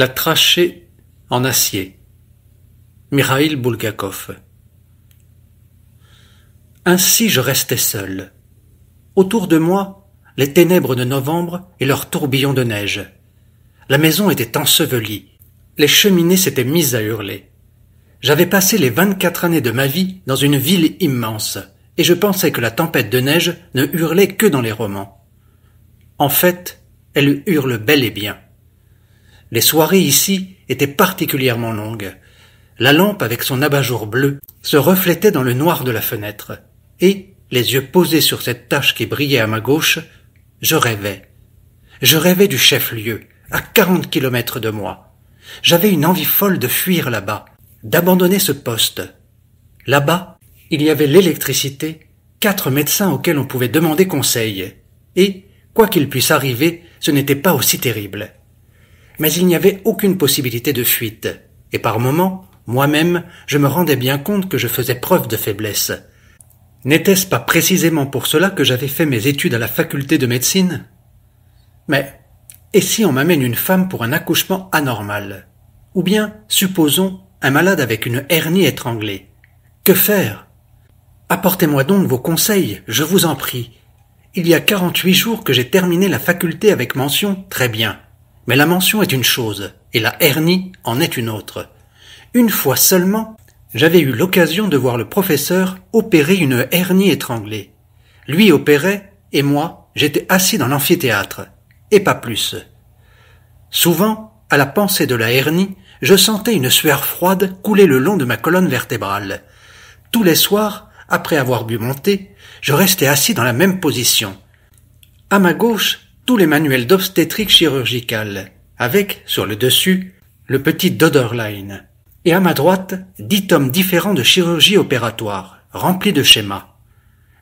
la trachée en acier. Mikhail Bulgakov. Ainsi je restais seul. Autour de moi, les ténèbres de novembre et leurs tourbillons de neige. La maison était ensevelie. Les cheminées s'étaient mises à hurler. J'avais passé les vingt-quatre années de ma vie dans une ville immense, et je pensais que la tempête de neige ne hurlait que dans les romans. En fait, elle hurle bel et bien. Les soirées ici étaient particulièrement longues. La lampe avec son abat-jour bleu se reflétait dans le noir de la fenêtre, et, les yeux posés sur cette tache qui brillait à ma gauche, je rêvais. Je rêvais du chef-lieu, à quarante kilomètres de moi. J'avais une envie folle de fuir là-bas, d'abandonner ce poste. Là-bas, il y avait l'électricité, quatre médecins auxquels on pouvait demander conseil, et, quoi qu'il puisse arriver, ce n'était pas aussi terrible mais il n'y avait aucune possibilité de fuite, et par moments, moi-même, je me rendais bien compte que je faisais preuve de faiblesse. N'était-ce pas précisément pour cela que j'avais fait mes études à la faculté de médecine Mais, et si on m'amène une femme pour un accouchement anormal Ou bien, supposons, un malade avec une hernie étranglée. Que faire Apportez-moi donc vos conseils, je vous en prie. Il y a quarante-huit jours que j'ai terminé la faculté avec mention très bien. Mais la mention est une chose, et la hernie en est une autre. Une fois seulement, j'avais eu l'occasion de voir le professeur opérer une hernie étranglée. Lui opérait, et moi, j'étais assis dans l'amphithéâtre, et pas plus. Souvent, à la pensée de la hernie, je sentais une sueur froide couler le long de ma colonne vertébrale. Tous les soirs, après avoir bu mon thé, je restais assis dans la même position. À ma gauche, tous les manuels d'obstétrique chirurgicale, avec, sur le dessus, le petit Dodderline, et à ma droite, dix tomes différents de chirurgie opératoire, remplis de schémas.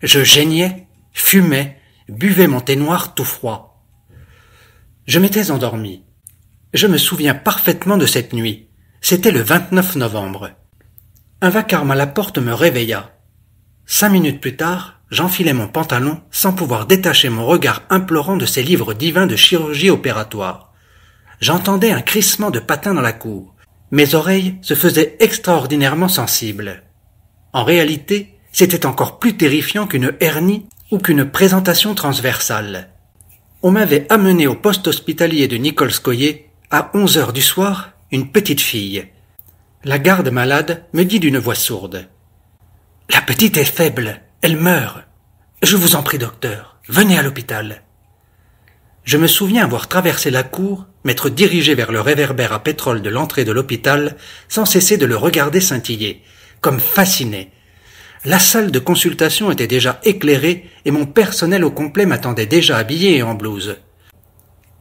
Je geignais, fumais, buvais mon thé noir tout froid. Je m'étais endormi. Je me souviens parfaitement de cette nuit. C'était le 29 novembre. Un vacarme à la porte me réveilla. Cinq minutes plus tard, j'enfilais mon pantalon sans pouvoir détacher mon regard implorant de ces livres divins de chirurgie opératoire. J'entendais un crissement de patins dans la cour. Mes oreilles se faisaient extraordinairement sensibles. En réalité, c'était encore plus terrifiant qu'une hernie ou qu'une présentation transversale. On m'avait amené au poste hospitalier de Nikolskoye à onze heures du soir, une petite fille. La garde malade me dit d'une voix sourde. La petite est faible, elle meurt. Je vous en prie, docteur, venez à l'hôpital. Je me souviens avoir traversé la cour, m'être dirigé vers le réverbère à pétrole de l'entrée de l'hôpital, sans cesser de le regarder scintiller, comme fasciné. La salle de consultation était déjà éclairée et mon personnel au complet m'attendait déjà habillé et en blouse.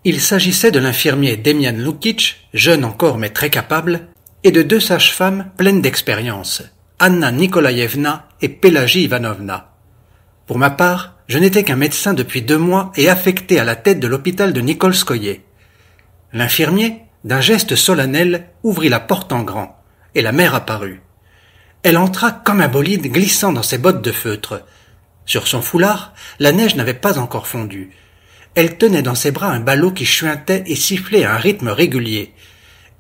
Il s'agissait de l'infirmier Demian Lukic, jeune encore mais très capable, et de deux sages-femmes pleines d'expérience. Anna Nikolaïevna et Pelagie Ivanovna. Pour ma part, je n'étais qu'un médecin depuis deux mois et affecté à la tête de l'hôpital de Nikolskoye. L'infirmier, d'un geste solennel, ouvrit la porte en grand, et la mère apparut. Elle entra comme un bolide glissant dans ses bottes de feutre. Sur son foulard, la neige n'avait pas encore fondu. Elle tenait dans ses bras un ballot qui chuintait et sifflait à un rythme régulier.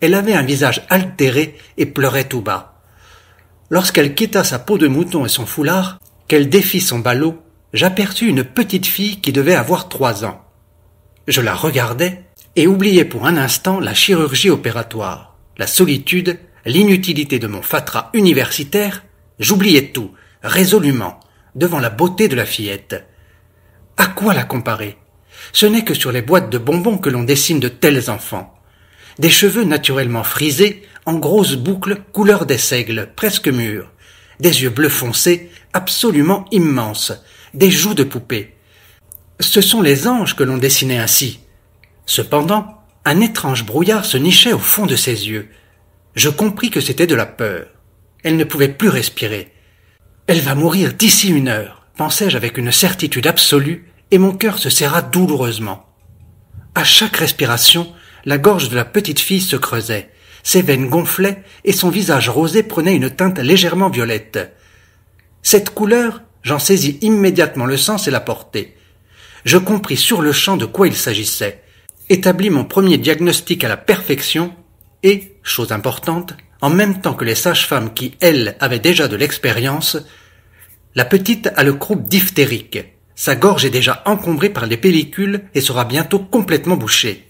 Elle avait un visage altéré et pleurait tout bas. Lorsqu'elle quitta sa peau de mouton et son foulard, qu'elle défit son ballot, j'aperçus une petite fille qui devait avoir trois ans. Je la regardais et oubliais pour un instant la chirurgie opératoire, la solitude, l'inutilité de mon fatras universitaire, j'oubliais tout, résolument, devant la beauté de la fillette. À quoi la comparer Ce n'est que sur les boîtes de bonbons que l'on dessine de tels enfants. Des cheveux naturellement frisés, en grosses boucles couleur des seigles, presque mûres, des yeux bleus foncés, absolument immenses, des joues de poupée. Ce sont les anges que l'on dessinait ainsi. Cependant, un étrange brouillard se nichait au fond de ses yeux. Je compris que c'était de la peur. Elle ne pouvait plus respirer. Elle va mourir d'ici une heure, pensai-je avec une certitude absolue, et mon cœur se serra douloureusement. À chaque respiration, la gorge de la petite fille se creusait, ses veines gonflaient et son visage rosé prenait une teinte légèrement violette. Cette couleur, j'en saisis immédiatement le sens et la portée. Je compris sur le champ de quoi il s'agissait, établis mon premier diagnostic à la perfection et, chose importante, en même temps que les sages-femmes qui, elles, avaient déjà de l'expérience, la petite a le croupe diphtérique. Sa gorge est déjà encombrée par les pellicules et sera bientôt complètement bouchée.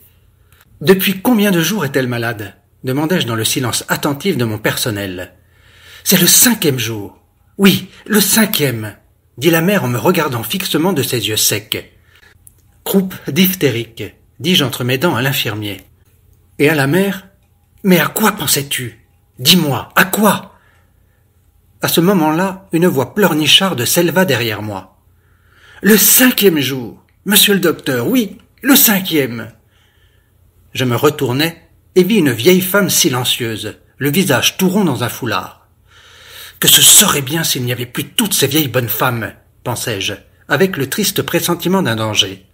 Depuis combien de jours est-elle malade demandai-je dans le silence attentif de mon personnel. C'est le cinquième jour. Oui, le cinquième, dit la mère en me regardant fixement de ses yeux secs. Croupe diphtérique, dis-je entre mes dents à l'infirmier. Et à la mère, mais à quoi pensais-tu Dis-moi, à quoi À ce moment-là, une voix pleurnicharde s'éleva derrière moi. Le cinquième jour Monsieur le docteur, oui, le cinquième Je me retournai et vit une vieille femme silencieuse, le visage tout rond dans un foulard. Que ce serait bien s'il n'y avait plus toutes ces vieilles bonnes femmes, pensai-je, avec le triste pressentiment d'un danger.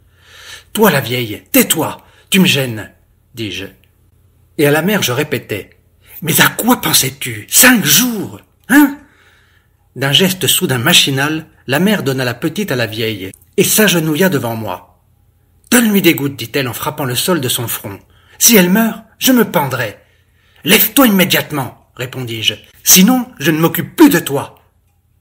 Toi, la vieille, tais-toi, tu me gênes, dis-je. Et à la mère, je répétais. Mais à quoi pensais-tu Cinq jours Hein D'un geste soudain machinal, la mère donna la petite à la vieille et s'agenouilla devant moi. Donne-lui des gouttes, dit-elle en frappant le sol de son front. Si elle meurt, je me pendrai. Lève-toi immédiatement, répondis-je, sinon je ne m'occupe plus de toi.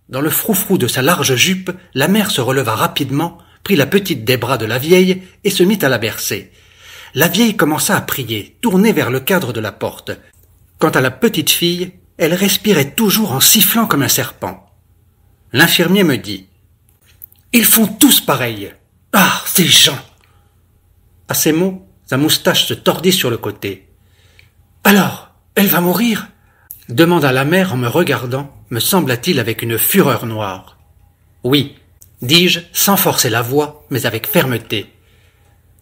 Dans le froufrou de sa large jupe, la mère se releva rapidement, prit la petite des bras de la vieille et se mit à la bercer. La vieille commença à prier, tournée vers le cadre de la porte. Quant à la petite fille, elle respirait toujours en sifflant comme un serpent. L'infirmier me dit Ils font tous pareil. Ah, ces gens À ces mots, sa moustache se tordit sur le côté. Alors, elle va mourir demanda la mère en me regardant, me sembla-t-il avec une fureur noire. Oui, dis-je, sans forcer la voix, mais avec fermeté.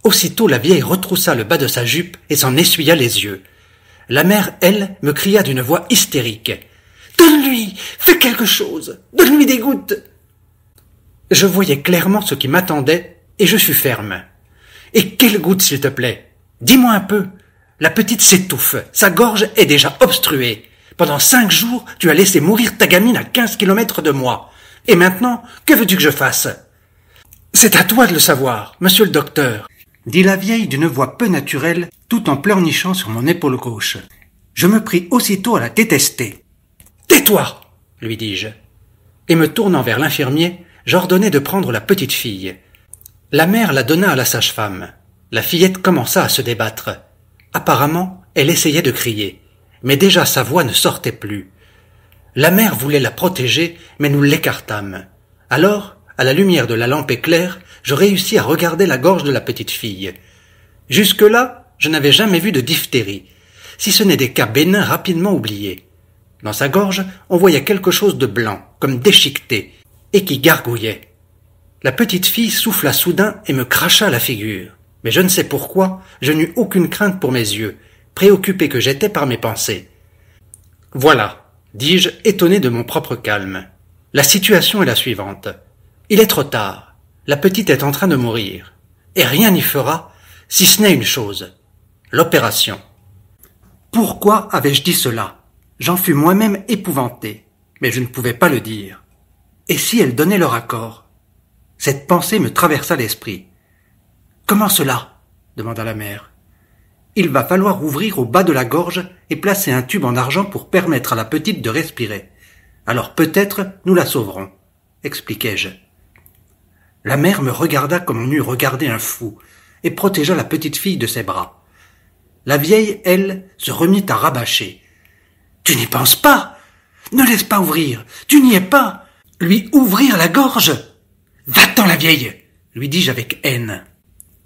Aussitôt la vieille retroussa le bas de sa jupe et s'en essuya les yeux. La mère, elle, me cria d'une voix hystérique. Donne-lui Fais quelque chose Donne-lui des gouttes Je voyais clairement ce qui m'attendait, et je fus ferme. Et quelle goutte, s'il te plaît Dis-moi un peu. La petite s'étouffe, sa gorge est déjà obstruée. Pendant cinq jours, tu as laissé mourir ta gamine à quinze kilomètres de moi. Et maintenant, que veux-tu que je fasse C'est à toi de le savoir, monsieur le docteur, dit la vieille d'une voix peu naturelle, tout en pleurnichant sur mon épaule gauche. Je me pris aussitôt à la détester. Tais-toi, lui dis-je. Et me tournant vers l'infirmier, j'ordonnai de prendre la petite fille. La mère la donna à la sage-femme. La fillette commença à se débattre. Apparemment, elle essayait de crier, mais déjà sa voix ne sortait plus. La mère voulait la protéger, mais nous l'écartâmes. Alors, à la lumière de la lampe éclair, je réussis à regarder la gorge de la petite fille. Jusque-là, je n'avais jamais vu de diphtérie, si ce n'est des cas bénins rapidement oubliés. Dans sa gorge, on voyait quelque chose de blanc, comme déchiqueté, et qui gargouillait. La petite fille souffla soudain et me cracha la figure. Mais je ne sais pourquoi, je n'eus aucune crainte pour mes yeux, préoccupé que j'étais par mes pensées. Voilà, dis-je, étonné de mon propre calme. La situation est la suivante. Il est trop tard. La petite est en train de mourir. Et rien n'y fera, si ce n'est une chose. L'opération. Pourquoi avais-je dit cela J'en fus moi-même épouvanté, mais je ne pouvais pas le dire. Et si elle donnait leur accord cette pensée me traversa l'esprit. Comment cela demanda la mère. Il va falloir ouvrir au bas de la gorge et placer un tube en argent pour permettre à la petite de respirer. Alors peut-être nous la sauverons, expliquai-je. La mère me regarda comme on eût regardé un fou, et protégea la petite fille de ses bras. La vieille, elle, se remit à rabâcher. Tu n'y penses pas. Ne laisse pas ouvrir. Tu n'y es pas. Lui ouvrir la gorge. Va-t'en la vieille lui dis-je avec haine.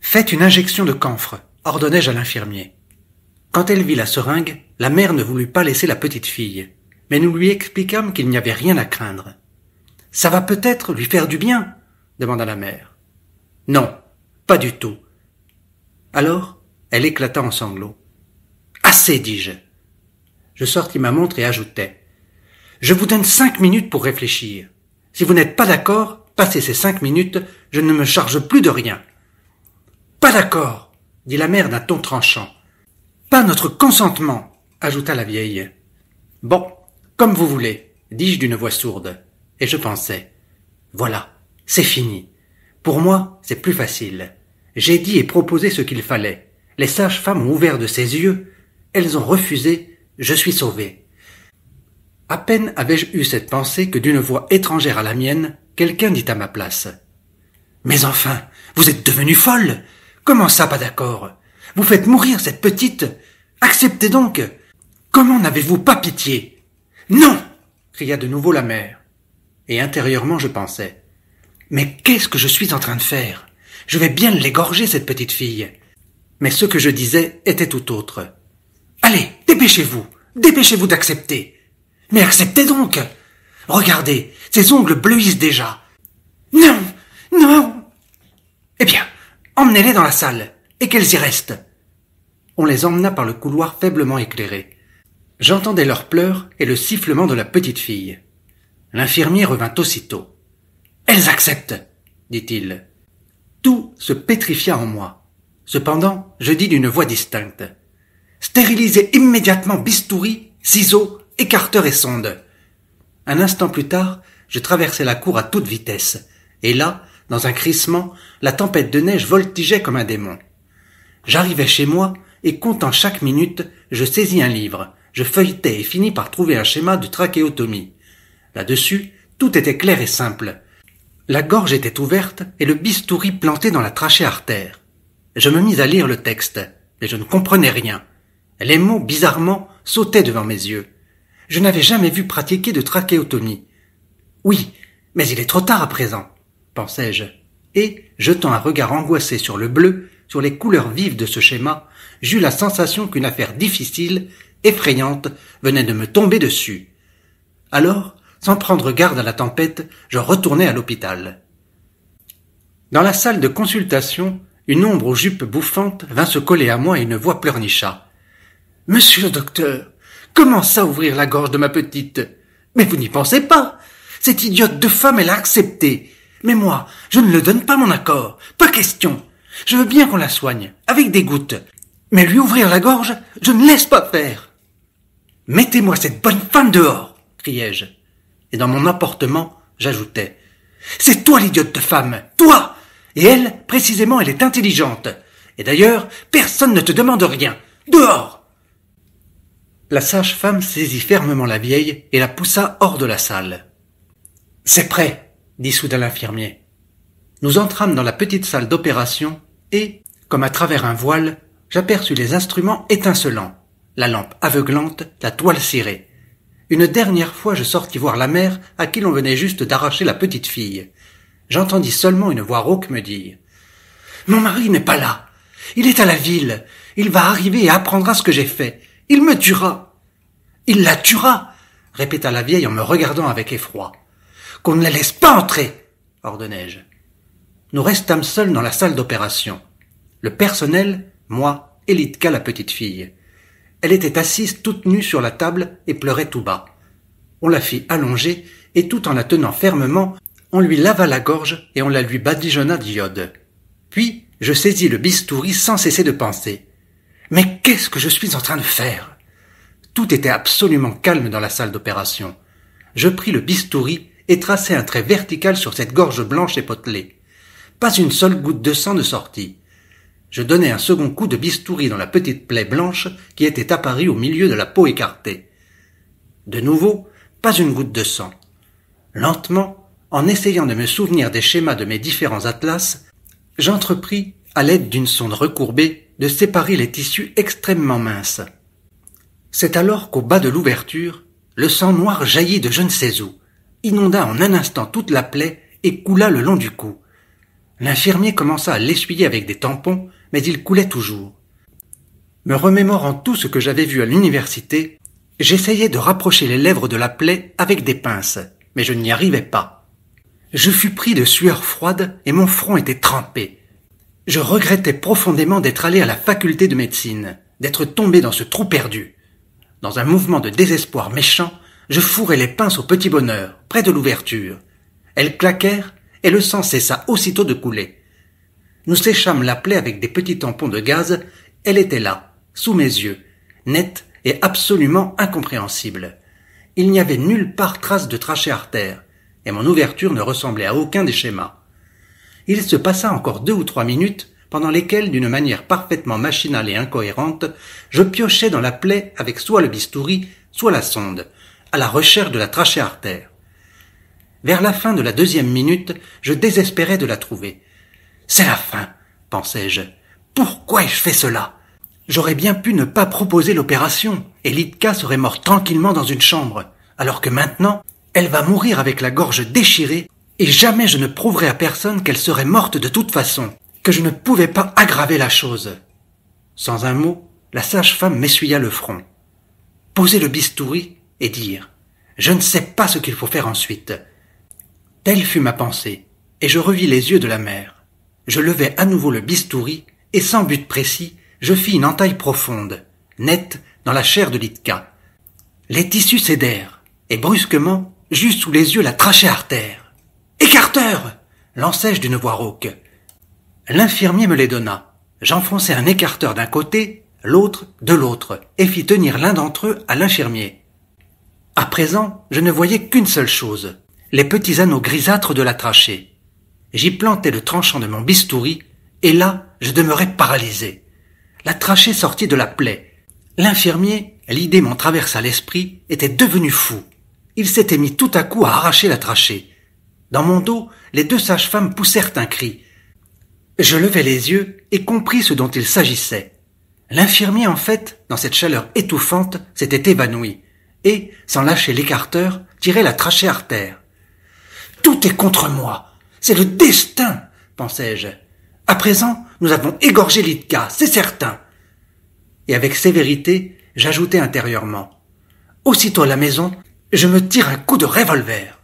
Faites une injection de camphre, ordonnai-je à l'infirmier. Quand elle vit la seringue, la mère ne voulut pas laisser la petite fille, mais nous lui expliquâmes qu'il n'y avait rien à craindre. Ça va peut-être lui faire du bien demanda la mère. Non, pas du tout. Alors, elle éclata en sanglots. Assez, dis-je. Je sortis ma montre et ajoutai. Je vous donne cinq minutes pour réfléchir. Si vous n'êtes pas d'accord, Passé ces cinq minutes, je ne me charge plus de rien. Pas d'accord, dit la mère d'un ton tranchant. Pas notre consentement, ajouta la vieille. Bon, comme vous voulez, dis-je d'une voix sourde. Et je pensais. Voilà, c'est fini. Pour moi, c'est plus facile. J'ai dit et proposé ce qu'il fallait. Les sages femmes ont ouvert de ses yeux. Elles ont refusé. Je suis sauvé. À peine avais-je eu cette pensée que d'une voix étrangère à la mienne, Quelqu'un dit à ma place. Mais enfin, vous êtes devenue folle. Comment ça, pas d'accord? Vous faites mourir cette petite. Acceptez donc. Comment n'avez-vous pas pitié? Non! cria de nouveau la mère. Et intérieurement je pensais. Mais qu'est-ce que je suis en train de faire? Je vais bien l'égorger, cette petite fille. Mais ce que je disais était tout autre. Allez, dépêchez-vous. Dépêchez-vous d'accepter. Mais acceptez donc. Regardez, ses ongles bleuissent déjà. Non, non. Eh bien, emmenez-les dans la salle, et qu'elles y restent. On les emmena par le couloir faiblement éclairé. J'entendais leurs pleurs et le sifflement de la petite fille. L'infirmier revint aussitôt. Elles acceptent, dit-il. Tout se pétrifia en moi. Cependant, je dis d'une voix distincte. Stérilisez immédiatement Bistouri, ciseaux, écarteur et sonde. Un instant plus tard, je traversais la cour à toute vitesse, et là, dans un crissement, la tempête de neige voltigeait comme un démon. J'arrivais chez moi, et comptant chaque minute, je saisis un livre, je feuilletais et finis par trouver un schéma de trachéotomie. Là-dessus, tout était clair et simple. La gorge était ouverte et le bistouri planté dans la trachée artère. Je me mis à lire le texte, mais je ne comprenais rien. Les mots, bizarrement, sautaient devant mes yeux. Je n'avais jamais vu pratiquer de trachéotomie. Oui, mais il est trop tard à présent, pensai-je. Et, jetant un regard angoissé sur le bleu, sur les couleurs vives de ce schéma, j'eus la sensation qu'une affaire difficile, effrayante, venait de me tomber dessus. Alors, sans prendre garde à la tempête, je retournai à l'hôpital. Dans la salle de consultation, une ombre aux jupes bouffantes vint se coller à moi et une voix pleurnicha. Monsieur le docteur, Comment ça, ouvrir la gorge de ma petite. Mais vous n'y pensez pas. Cette idiote de femme, elle a accepté. Mais moi, je ne le donne pas mon accord. Pas question. Je veux bien qu'on la soigne, avec des gouttes. Mais lui ouvrir la gorge, je ne laisse pas faire. Mettez-moi cette bonne femme dehors, criai-je. Et dans mon emportement, j'ajoutais. C'est toi l'idiote de femme, toi Et elle, précisément, elle est intelligente. Et d'ailleurs, personne ne te demande rien. Dehors la sage-femme saisit fermement la vieille et la poussa hors de la salle. C'est prêt, dit soudain l'infirmier. Nous entrâmes dans la petite salle d'opération et, comme à travers un voile, j'aperçus les instruments étincelants, la lampe aveuglante, la toile cirée. Une dernière fois je sortis voir la mère à qui l'on venait juste d'arracher la petite fille. J'entendis seulement une voix rauque me dire Mon mari n'est pas là. Il est à la ville. Il va arriver et apprendra ce que j'ai fait. Il me tuera. Il la tuera, répéta la vieille en me regardant avec effroi. Qu'on ne la laisse pas entrer, ordonnai-je. Nous restâmes seuls dans la salle d'opération. Le personnel, moi et Litka la petite fille. Elle était assise toute nue sur la table et pleurait tout bas. On la fit allonger et tout en la tenant fermement, on lui lava la gorge et on la lui badigeonna d'iode. Puis, je saisis le bistouri sans cesser de penser. Mais qu'est-ce que je suis en train de faire Tout était absolument calme dans la salle d'opération. Je pris le bistouri et traçai un trait vertical sur cette gorge blanche et potelée. Pas une seule goutte de sang ne sortit. Je donnai un second coup de bistouri dans la petite plaie blanche qui était apparue au milieu de la peau écartée. De nouveau, pas une goutte de sang. Lentement, en essayant de me souvenir des schémas de mes différents atlas, j'entrepris, à l'aide d'une sonde recourbée, de séparer les tissus extrêmement minces. C'est alors qu'au bas de l'ouverture, le sang noir jaillit de je ne sais où, inonda en un instant toute la plaie et coula le long du cou. L'infirmier commença à l'essuyer avec des tampons, mais il coulait toujours. Me remémorant tout ce que j'avais vu à l'université, j'essayais de rapprocher les lèvres de la plaie avec des pinces, mais je n'y arrivais pas. Je fus pris de sueur froide et mon front était trempé. Je regrettais profondément d'être allé à la faculté de médecine, d'être tombé dans ce trou perdu. Dans un mouvement de désespoir méchant, je fourrais les pinces au petit bonheur, près de l'ouverture. Elles claquèrent et le sang cessa aussitôt de couler. Nous séchâmes la plaie avec des petits tampons de gaz. Elle était là, sous mes yeux, nette et absolument incompréhensible. Il n'y avait nulle part trace de trachée artère, et mon ouverture ne ressemblait à aucun des schémas. Il se passa encore deux ou trois minutes pendant lesquelles, d'une manière parfaitement machinale et incohérente, je piochais dans la plaie avec soit le bistouri, soit la sonde, à la recherche de la trachée artère. Vers la fin de la deuxième minute, je désespérais de la trouver. C'est la fin, pensais-je. Pourquoi ai-je fait cela J'aurais bien pu ne pas proposer l'opération, et Litka serait morte tranquillement dans une chambre, alors que maintenant, elle va mourir avec la gorge déchirée et jamais je ne prouverai à personne qu'elle serait morte de toute façon, que je ne pouvais pas aggraver la chose. Sans un mot, la sage-femme m'essuya le front. Poser le bistouri et dire Je ne sais pas ce qu'il faut faire ensuite. Telle fut ma pensée, et je revis les yeux de la mère. Je levai à nouveau le bistouri, et sans but précis, je fis une entaille profonde, nette, dans la chair de Litka. Les tissus cédèrent, et brusquement, juste sous les yeux la trachée artère. Écarteur lançai-je d'une voix rauque. L'infirmier me les donna. J'enfonçai un écarteur d'un côté, l'autre de l'autre, et fis tenir l'un d'entre eux à l'infirmier. À présent, je ne voyais qu'une seule chose, les petits anneaux grisâtres de la trachée. J'y plantai le tranchant de mon bistouri, et là, je demeurai paralysé. La trachée sortit de la plaie. L'infirmier, l'idée m'en traversa l'esprit, était devenu fou. Il s'était mis tout à coup à arracher la trachée. Dans mon dos, les deux sages-femmes poussèrent un cri. Je levai les yeux et compris ce dont il s'agissait. L'infirmier, en fait, dans cette chaleur étouffante, s'était évanoui, et, sans lâcher l'écarteur, tirait la trachée artère. Tout est contre moi. C'est le destin, pensai-je. À présent, nous avons égorgé Litka, c'est certain. Et avec sévérité, j'ajoutai intérieurement. Aussitôt à la maison, je me tire un coup de revolver.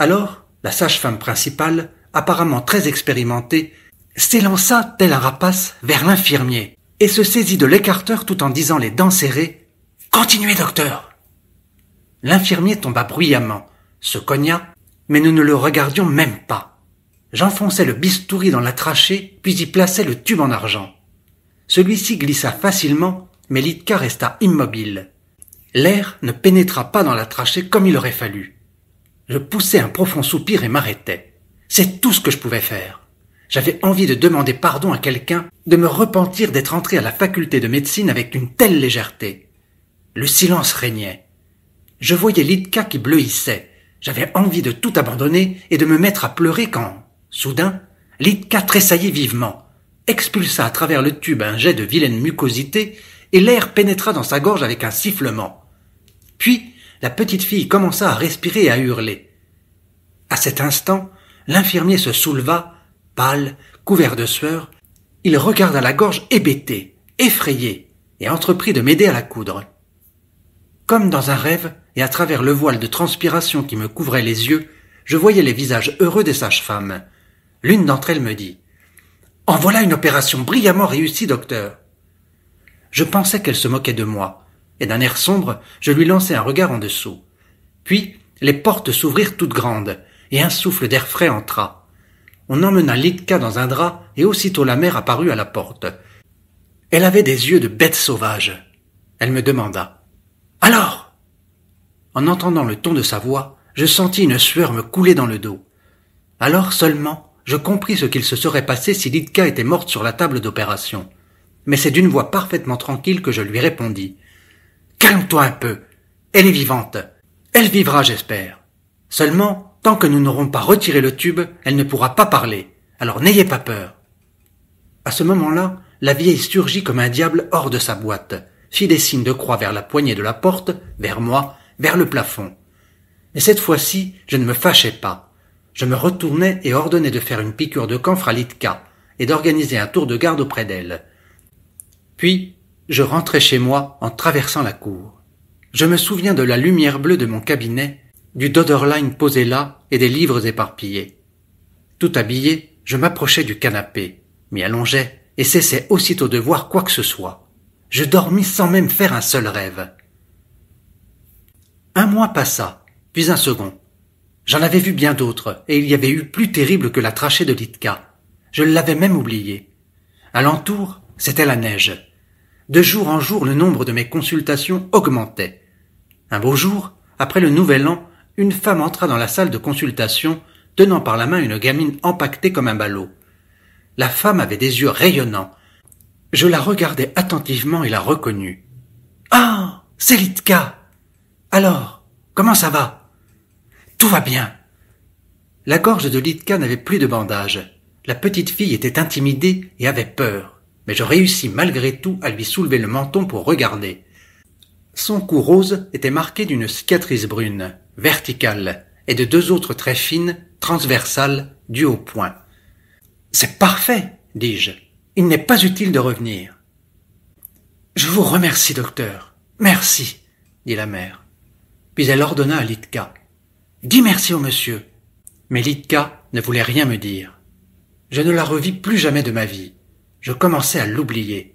Alors, la sage-femme principale, apparemment très expérimentée, s'élança telle un rapace vers l'infirmier et se saisit de l'écarteur tout en disant les dents serrées Continuez, docteur L'infirmier tomba bruyamment, se cogna, mais nous ne le regardions même pas. J'enfonçai le bistouri dans la trachée, puis y plaçai le tube en argent. Celui-ci glissa facilement, mais Litka resta immobile. L'air ne pénétra pas dans la trachée comme il aurait fallu. Je poussai un profond soupir et m'arrêtai. C'est tout ce que je pouvais faire. J'avais envie de demander pardon à quelqu'un, de me repentir d'être entré à la faculté de médecine avec une telle légèreté. Le silence régnait. Je voyais Lidka qui bleuissait. J'avais envie de tout abandonner et de me mettre à pleurer quand, soudain, Lidka tressaillit vivement, expulsa à travers le tube un jet de vilaine mucosité et l'air pénétra dans sa gorge avec un sifflement. Puis, la petite fille commença à respirer et à hurler. À cet instant, l'infirmier se souleva, pâle, couvert de sueur. Il regarda la gorge hébété, effrayée, et entreprit de m'aider à la coudre. Comme dans un rêve, et à travers le voile de transpiration qui me couvrait les yeux, je voyais les visages heureux des sages-femmes. L'une d'entre elles me dit En voilà une opération brillamment réussie, docteur. Je pensais qu'elle se moquait de moi, et d'un air sombre, je lui lançai un regard en dessous. Puis, les portes s'ouvrirent toutes grandes, et un souffle d'air frais entra. On emmena Litka dans un drap, et aussitôt la mère apparut à la porte. Elle avait des yeux de bête sauvage. Elle me demanda. Alors? En entendant le ton de sa voix, je sentis une sueur me couler dans le dos. Alors seulement, je compris ce qu'il se serait passé si Litka était morte sur la table d'opération. Mais c'est d'une voix parfaitement tranquille que je lui répondis. Calme-toi un peu. Elle est vivante. Elle vivra, j'espère. Seulement, tant que nous n'aurons pas retiré le tube, elle ne pourra pas parler. Alors n'ayez pas peur. À ce moment-là, la vieille surgit comme un diable hors de sa boîte, fit des signes de croix vers la poignée de la porte, vers moi, vers le plafond. Mais cette fois-ci, je ne me fâchais pas. Je me retournais et ordonnais de faire une piqûre de camphre à Litka et d'organiser un tour de garde auprès d'elle. Puis, je rentrais chez moi en traversant la cour. Je me souviens de la lumière bleue de mon cabinet, du Doderline posé là et des livres éparpillés. Tout habillé, je m'approchais du canapé, m'y allongeais et cessai aussitôt de voir quoi que ce soit. Je dormis sans même faire un seul rêve. Un mois passa, puis un second. J'en avais vu bien d'autres, et il y avait eu plus terrible que la trachée de Litka. Je l'avais même oublié. À l'entour, c'était la neige. De jour en jour, le nombre de mes consultations augmentait. Un beau jour, après le nouvel an, une femme entra dans la salle de consultation, tenant par la main une gamine empaquetée comme un ballot. La femme avait des yeux rayonnants. Je la regardais attentivement et la reconnus. Ah, c'est Litka. Alors, comment ça va Tout va bien. La gorge de Litka n'avait plus de bandage. La petite fille était intimidée et avait peur mais je réussis malgré tout à lui soulever le menton pour regarder. Son cou rose était marqué d'une cicatrice brune, verticale, et de deux autres très fines, transversales, dues au point. C'est parfait, dis-je. Il n'est pas utile de revenir. Je vous remercie, docteur. Merci, dit la mère. Puis elle ordonna à Litka. Dis merci au monsieur. Mais Litka ne voulait rien me dire. Je ne la revis plus jamais de ma vie je commençais à l'oublier.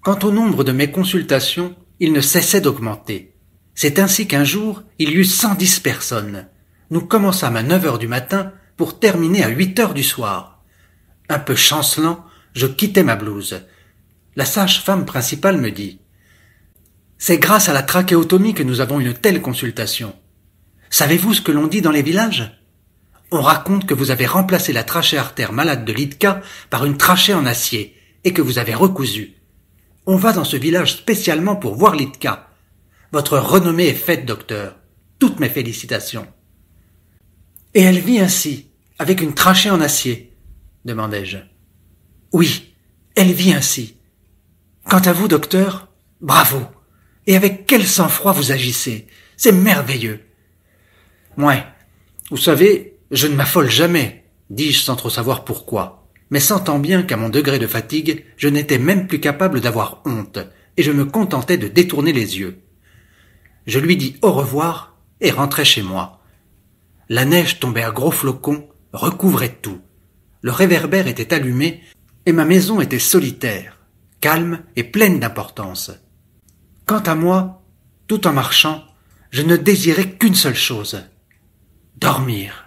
Quant au nombre de mes consultations, il ne cessait d'augmenter. C'est ainsi qu'un jour, il y eut cent dix personnes. Nous commençâmes à neuf heures du matin pour terminer à huit heures du soir. Un peu chancelant, je quittais ma blouse. La sage-femme principale me dit C'est grâce à la trachéotomie que nous avons une telle consultation. Savez-vous ce que l'on dit dans les villages On raconte que vous avez remplacé la trachée artère malade de Lidka par une trachée en acier et que vous avez recousu. On va dans ce village spécialement pour voir Litka. Votre renommée est faite, docteur. Toutes mes félicitations. Et elle vit ainsi, avec une trachée en acier demandai-je. Oui, elle vit ainsi. Quant à vous, docteur, bravo. Et avec quel sang-froid vous agissez. C'est merveilleux. Moi, vous savez, je ne m'affole jamais, dis-je sans trop savoir pourquoi mais sentant bien qu'à mon degré de fatigue, je n'étais même plus capable d'avoir honte, et je me contentais de détourner les yeux. Je lui dis au revoir et rentrai chez moi. La neige tombait à gros flocons, recouvrait tout. Le réverbère était allumé, et ma maison était solitaire, calme et pleine d'importance. Quant à moi, tout en marchant, je ne désirais qu'une seule chose. Dormir.